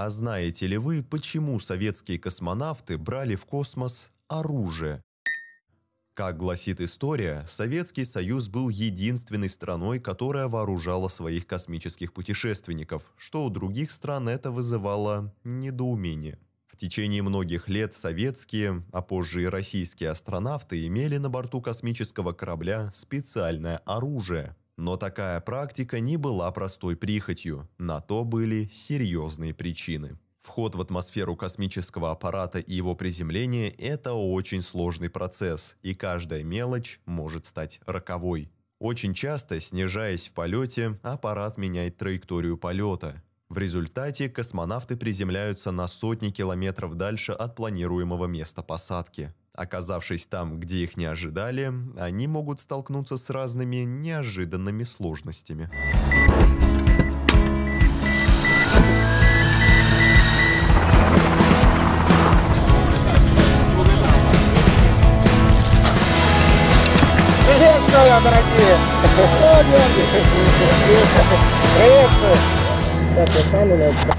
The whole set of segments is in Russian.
А знаете ли вы, почему советские космонавты брали в космос оружие? Как гласит история, Советский Союз был единственной страной, которая вооружала своих космических путешественников, что у других стран это вызывало недоумение. В течение многих лет советские, а позже и российские астронавты имели на борту космического корабля специальное оружие, но такая практика не была простой прихотью, на то были серьезные причины. Вход в атмосферу космического аппарата и его приземление – это очень сложный процесс, и каждая мелочь может стать роковой. Очень часто, снижаясь в полете, аппарат меняет траекторию полета. В результате космонавты приземляются на сотни километров дальше от планируемого места посадки. Оказавшись там, где их не ожидали, они могут столкнуться с разными неожиданными сложностями. Приветствую, дорогие! Приветствую! Приветствую! Так, я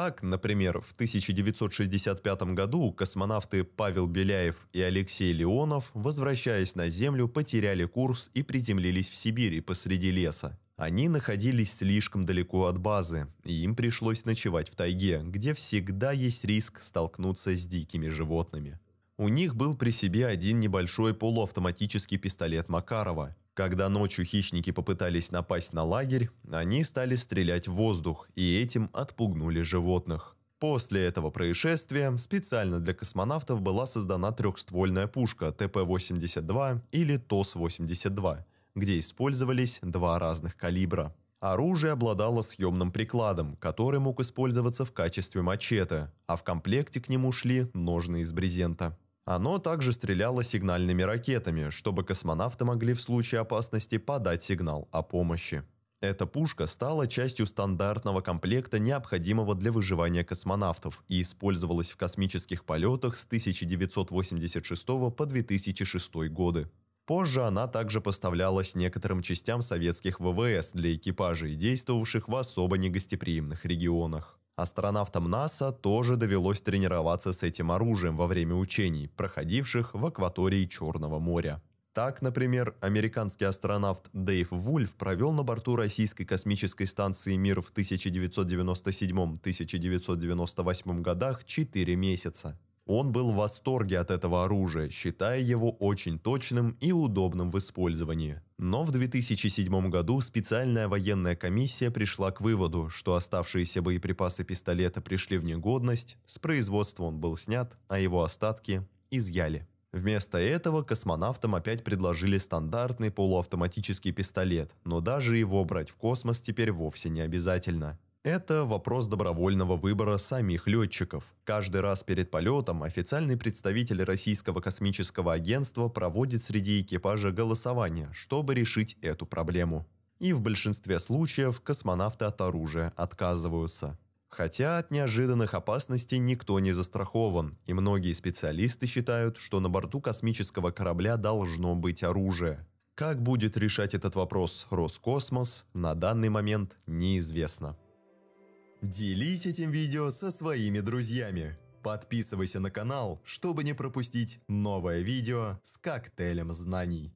Так, например, в 1965 году космонавты Павел Беляев и Алексей Леонов, возвращаясь на Землю, потеряли курс и приземлились в Сибири посреди леса. Они находились слишком далеко от базы, и им пришлось ночевать в тайге, где всегда есть риск столкнуться с дикими животными. У них был при себе один небольшой полуавтоматический пистолет Макарова, когда ночью хищники попытались напасть на лагерь, они стали стрелять в воздух и этим отпугнули животных. После этого происшествия специально для космонавтов была создана трехствольная пушка ТП-82 или ТОС-82, где использовались два разных калибра. Оружие обладало съемным прикладом, который мог использоваться в качестве мачете, а в комплекте к нему шли ножны из брезента. Оно также стреляло сигнальными ракетами, чтобы космонавты могли в случае опасности подать сигнал о помощи. Эта пушка стала частью стандартного комплекта, необходимого для выживания космонавтов, и использовалась в космических полетах с 1986 по 2006 годы. Позже она также поставлялась некоторым частям советских ВВС для экипажей, действовавших в особо негостеприимных регионах. Астронавтам НАСА тоже довелось тренироваться с этим оружием во время учений, проходивших в акватории Черного моря. Так, например, американский астронавт Дэйв Вульф провел на борту российской космической станции «Мир» в 1997-1998 годах 4 месяца. Он был в восторге от этого оружия, считая его очень точным и удобным в использовании. Но в 2007 году специальная военная комиссия пришла к выводу, что оставшиеся боеприпасы пистолета пришли в негодность, с производства он был снят, а его остатки изъяли. Вместо этого космонавтам опять предложили стандартный полуавтоматический пистолет, но даже его брать в космос теперь вовсе не обязательно. Это вопрос добровольного выбора самих летчиков. Каждый раз перед полетом официальный представитель Российского космического агентства проводит среди экипажа голосование, чтобы решить эту проблему. И в большинстве случаев космонавты от оружия отказываются. Хотя от неожиданных опасностей никто не застрахован, и многие специалисты считают, что на борту космического корабля должно быть оружие. Как будет решать этот вопрос Роскосмос, на данный момент неизвестно. Делись этим видео со своими друзьями. Подписывайся на канал, чтобы не пропустить новое видео с коктейлем знаний.